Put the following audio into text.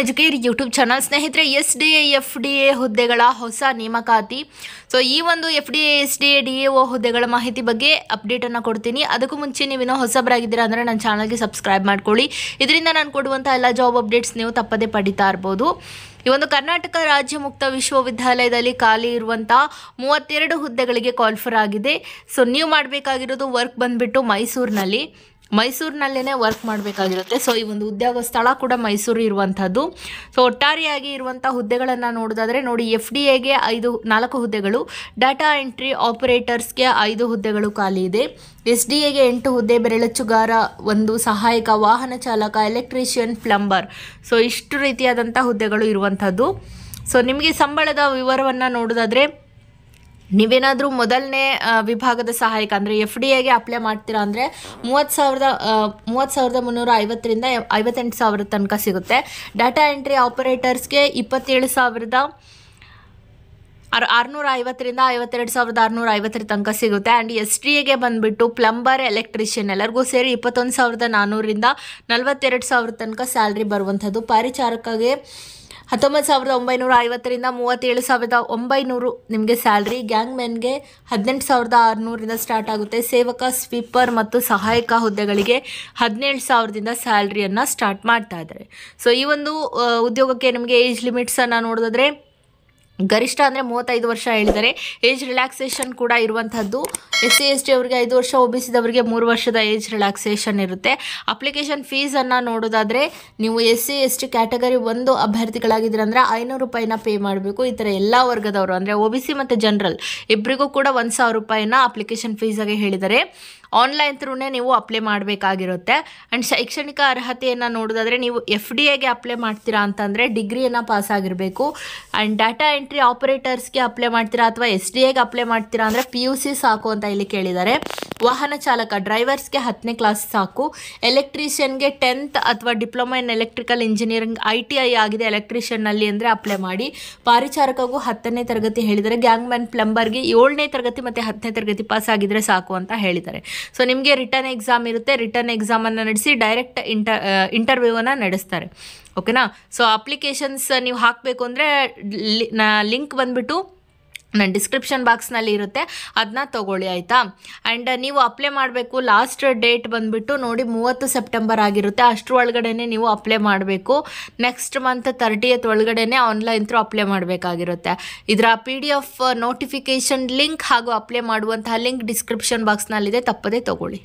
educate YouTube channel ಸ್ನೇಹಿತರೆ S D A F D A ಹುದ್ದೆಗಳ ಹೊಸ ನೇಮಕಾತಿ ಸೊ ಈ ಒಂದು F D A S D A D A O ಹುದ್ದೆಗಳ ಮಾಹಿತಿ ಬಗ್ಗೆ ಅಪ್ಡೇಟನ್ನು ಕೊಡ್ತೀನಿ ಅದಕ್ಕೂ ಮುಂಚೆ ನೀವೇನೋ ಹೊಸಬರಾಗಿದ್ದೀರಾ ಅಂದರೆ ನನ್ನ ಚಾನಲ್ಗೆ ಸಬ್ಸ್ಕ್ರೈಬ್ ಮಾಡ್ಕೊಳ್ಳಿ ಇದರಿಂದ ನಾನು ಕೊಡುವಂಥ ಎಲ್ಲ ಜಾಬ್ ಅಪ್ಡೇಟ್ಸ್ ನೀವು ತಪ್ಪದೇ ಪಡಿತಾ ಇರ್ಬೋದು ಈ ಒಂದು ಕರ್ನಾಟಕ ರಾಜ್ಯ ಮುಕ್ತ ವಿಶ್ವವಿದ್ಯಾಲಯದಲ್ಲಿ ಖಾಲಿ ಇರುವಂಥ ಮೂವತ್ತೆರಡು ಹುದ್ದೆಗಳಿಗೆ ಕಾಲ್ಫರ್ ಆಗಿದೆ ಸೊ ನೀವು ಮಾಡಬೇಕಾಗಿರೋದು ವರ್ಕ್ ಬಂದುಬಿಟ್ಟು ಮೈಸೂರಿನಲ್ಲಿ ಮೈಸೂರಿನಲ್ಲೇ ವರ್ಕ್ ಮಾಡಬೇಕಾಗಿರುತ್ತೆ ಸೊ ಈ ಒಂದು ಉದ್ಯೋಗ ಸ್ಥಳ ಕೂಡ ಮೈಸೂರು ಇರುವಂಥದ್ದು ಸೊ ಒಟ್ಟಾರೆಯಾಗಿ ಇರುವಂಥ ಹುದ್ದೆಗಳನ್ನು ನೋಡೋದಾದರೆ ನೋಡಿ ಎಫ್ ಡಿ ಎಗೆ ಐದು ನಾಲ್ಕು ಹುದ್ದೆಗಳು ಡಾಟಾ ಎಂಟ್ರಿ ಆಪರೇಟರ್ಸ್ಗೆ ಐದು ಹುದ್ದೆಗಳು ಖಾಲಿ ಇದೆ ಎಸ್ ಡಿ ಎಗೆ ಎಂಟು ಹುದ್ದೆ ಬೆರಳಚ್ಚುಗಾರ ಒಂದು ಸಹಾಯಕ ವಾಹನ ಚಾಲಕ ಎಲೆಕ್ಟ್ರಿಷಿಯನ್ ಪ್ಲಂಬರ್ ಸೊ ಇಷ್ಟು ರೀತಿಯಾದಂಥ ಹುದ್ದೆಗಳು ಇರುವಂಥದ್ದು ಸೊ ನಿಮಗೆ ಸಂಬಳದ ವಿವರವನ್ನು ನೋಡೋದಾದರೆ ನೀವೇನಾದರೂ ಮೊದಲನೇ ವಿಭಾಗದ ಸಹಾಯಕ ಅಂದರೆ ಎಫ್ ಡಿ ಎಗೆ ಅಪ್ಲೈ ಮಾಡ್ತೀರಾ ಅಂದರೆ ಮೂವತ್ತು ಸಾವಿರದ ಮೂವತ್ತು ಸಾವಿರದ ಮುನ್ನೂರ ಐವತ್ತರಿಂದ ಐವತ್ತೆಂಟು ಸಾವಿರದ ತನಕ ಸಿಗುತ್ತೆ ಡಾಟಾ ಎಂಟ್ರಿ ಆಪರೇಟರ್ಸ್ಗೆ ಇಪ್ಪತ್ತೇಳು ಸಾವಿರದ ಆರು ಆರುನೂರ ಐವತ್ತರಿಂದ ಐವತ್ತೆರಡು ಸಾವಿರದ ಆರುನೂರ ಐವತ್ತರ ತನಕ ಸಿಗುತ್ತೆ ಆ್ಯಂಡ್ ಎಸ್ ಟಿ ಎಗೆ ಬಂದುಬಿಟ್ಟು ಪ್ಲಂಬರ್ ಎಲೆಕ್ಟ್ರಿಷಿಯನ್ ಎಲ್ಲರಿಗೂ ಸೇರಿ ಇಪ್ಪತ್ತೊಂದು ಸಾವಿರದ ನಾನ್ನೂರಿಂದ ನಲ್ವತ್ತೆರಡು ಸಾವಿರದ ತನಕ ಸ್ಯಾಲ್ರಿ ಬರುವಂಥದ್ದು ಪರಿಚಾರಕಗೆ ಹತ್ತೊಂಬತ್ತು ಸಾವಿರದ ಒಂಬೈನೂರ ಐವತ್ತರಿಂದ ಮೂವತ್ತೇಳು ಸಾವಿರದ ಒಂಬೈನೂರು ನಿಮಗೆ ಸ್ಯಾಲ್ರಿ ಗ್ಯಾಂಗ್ ಮೆನ್ಗೆ ಹದಿನೆಂಟು ಸಾವಿರದ ಆರುನೂರಿಂದ ಸ್ಟಾರ್ಟ್ ಆಗುತ್ತೆ ಸೇವಕ ಸ್ವೀಪರ್ ಮತ್ತು ಸಹಾಯಕ ಹುದ್ದೆಗಳಿಗೆ ಹದಿನೇಳು ಸಾವಿರದಿಂದ ಸ್ಯಾಲ್ರಿಯನ್ನು ಸ್ಟಾರ್ಟ್ ಮಾಡ್ತಾ ಇದ್ದಾರೆ ಸೊ ಈ ಒಂದು ಉದ್ಯೋಗಕ್ಕೆ ನಿಮಗೆ ಏಜ್ ಲಿಮಿಟ್ಸನ್ನು ನೋಡಿದ್ರೆ ಗರಿಷ್ಠ ಅಂದರೆ ಮೂವತ್ತೈದು ವರ್ಷ ಹೇಳಿದರೆ ಏಜ್ ರಿಲ್ಯಾಕ್ಸೇಷನ್ ಕೂಡ ಇರುವಂಥದ್ದು ಎಸ್ ಸಿ ಎಸ್ ಟಿ ಅವರಿಗೆ ಐದು ವರ್ಷ ಒ ಬಿ ಸಿದವರಿಗೆ ಮೂರು ವರ್ಷದ ಏಜ್ ರಿಲ್ಯಾಕ್ಸೇಷನ್ ಇರುತ್ತೆ ಅಪ್ಲಿಕೇಶನ್ ಫೀಸನ್ನು ನೋಡೋದಾದರೆ ನೀವು S C S T category ಒಂದು ಅಭ್ಯರ್ಥಿಗಳಾಗಿದ್ದೀರ ಅಂದರೆ ಐನೂರು ರೂಪಾಯಿನ ಪೇ ಮಾಡಬೇಕು ಈ ಥರ ಎಲ್ಲ ವರ್ಗದವರು ಅಂದರೆ ಒ ಬಿ ಸಿ ಮತ್ತು ಜನರಲ್ ಇಬ್ಬರಿಗೂ ಕೂಡ ಒಂದು ಸಾವಿರ ರೂಪಾಯಿನ ಅಪ್ಲಿಕೇಶನ್ ಫೀಸಾಗೆ ಹೇಳಿದ್ದಾರೆ ಆನ್ಲೈನ್ ತ್ರೂನೇ ನೀವು ಅಪ್ಲೈ ಮಾಡಬೇಕಾಗಿರುತ್ತೆ ಆ್ಯಂಡ್ ಶೈಕ್ಷಣಿಕ ಅರ್ಹತೆಯನ್ನು ನೋಡೋದಾದರೆ ನೀವು ಎಫ್ ಡಿ ಎಗೆ ಅಪ್ಲೈ ಮಾಡ್ತೀರಾ ಅಂತಂದರೆ ಡಿಗ್ರಿಯನ್ನು ಪಾಸ್ ಆಗಿರಬೇಕು ಆ್ಯಂಡ್ ಡಾಟಾ ಎಂಟ್ರಿ ಆಪರೇಟರ್ಸ್ಗೆ ಅಪ್ಲೈ ಮಾಡ್ತೀರಾ ಅಥವಾ ಎಸ್ ಡಿ ಎಗೆ ಅಪ್ಲೈ ಮಾಡ್ತೀರಾ ಅಂದರೆ ಪಿ ಯು ಸಿ ಸಾಕು ಅಂತ ಇಲ್ಲಿ ಕೇಳಿದ್ದಾರೆ ವಾಹನ ಚಾಲಕ ಡ್ರೈವರ್ಸ್ಗೆ ಹತ್ತನೇ ಕ್ಲಾಸ್ ಸಾಕು ಎಲೆಕ್ಟ್ರೀಷಿಯನ್ಗೆ ಟೆಂತ್ ಅಥವಾ diploma in electrical engineering I T I ಆಗಿದೆ ಎಲೆಕ್ಟ್ರಿಷಿಯನ್ನಲ್ಲಿ ಅಂದರೆ ಅಪ್ಲೈ ಮಾಡಿ ಪಾರಿಚಾರಕಗೂ ಹತ್ತನೇ ತರಗತಿ ಹೇಳಿದರೆ ಗ್ಯಾಂಗ್ ಮ್ಯಾನ್ ಪ್ಲಂಬರ್ಗೆ ಏಳನೇ ತರಗತಿ ಮತ್ತು ಹತ್ತನೇ ತರಗತಿ ಪಾಸ್ ಆಗಿದರೆ ಸಾಕು ಅಂತ ಹೇಳಿದ್ದಾರೆ ಸೊ ನಿಮಗೆ ರಿಟರ್ನ್ ಎಕ್ಸಾಮ್ ಇರುತ್ತೆ ರಿಟರ್ನ್ ಎಕ್ಸಾಮನ್ನು ನಡೆಸಿ ಡೈರೆಕ್ಟ್ ಇಂಟರ್ ಇಂಟರ್ವ್ಯೂವನ್ನು ನಡೆಸ್ತಾರೆ ಓಕೆನಾ ಸೊ ಅಪ್ಲಿಕೇಶನ್ಸ್ ನೀವು ಹಾಕಬೇಕು ಅಂದರೆ ಲಿಂಕ್ ಬಂದ್ಬಿಟ್ಟು ನನ್ನ ಡಿಸ್ಕ್ರಿಪ್ಷನ್ ಬಾಕ್ಸ್ನಲ್ಲಿ ಇರುತ್ತೆ ಅದನ್ನ ತೊಗೊಳ್ಳಿ ಆಯಿತಾ ಆ್ಯಂಡ್ ನೀವು ಅಪ್ಲೈ ಮಾಡಬೇಕು ಲಾಸ್ಟ್ ಡೇಟ್ ಬಂದುಬಿಟ್ಟು ನೋಡಿ ಮೂವತ್ತು ಸೆಪ್ಟೆಂಬರ್ ಆಗಿರುತ್ತೆ ಅಷ್ಟರ ಒಳಗಡೆ ನೀವು ಅಪ್ಲೈ ಮಾಡಬೇಕು ನೆಕ್ಸ್ಟ್ ಮಂತ್ ತರ್ಟಿಯತ್ ಒಳಗಡೆ ಆನ್ಲೈನ್ ಥ್ರೂ ಅಪ್ಲೈ ಮಾಡಬೇಕಾಗಿರುತ್ತೆ ಇದರ P D F notification link ಹಾಗೂ ಅಪ್ಲೈ ಮಾಡುವಂತಹ ಲಿಂಕ್ ಡಿಸ್ಕ್ರಿಪ್ಷನ್ ಬಾಕ್ಸ್ನಲ್ಲಿದೆ ತಪ್ಪದೇ ತೊಗೊಳ್ಳಿ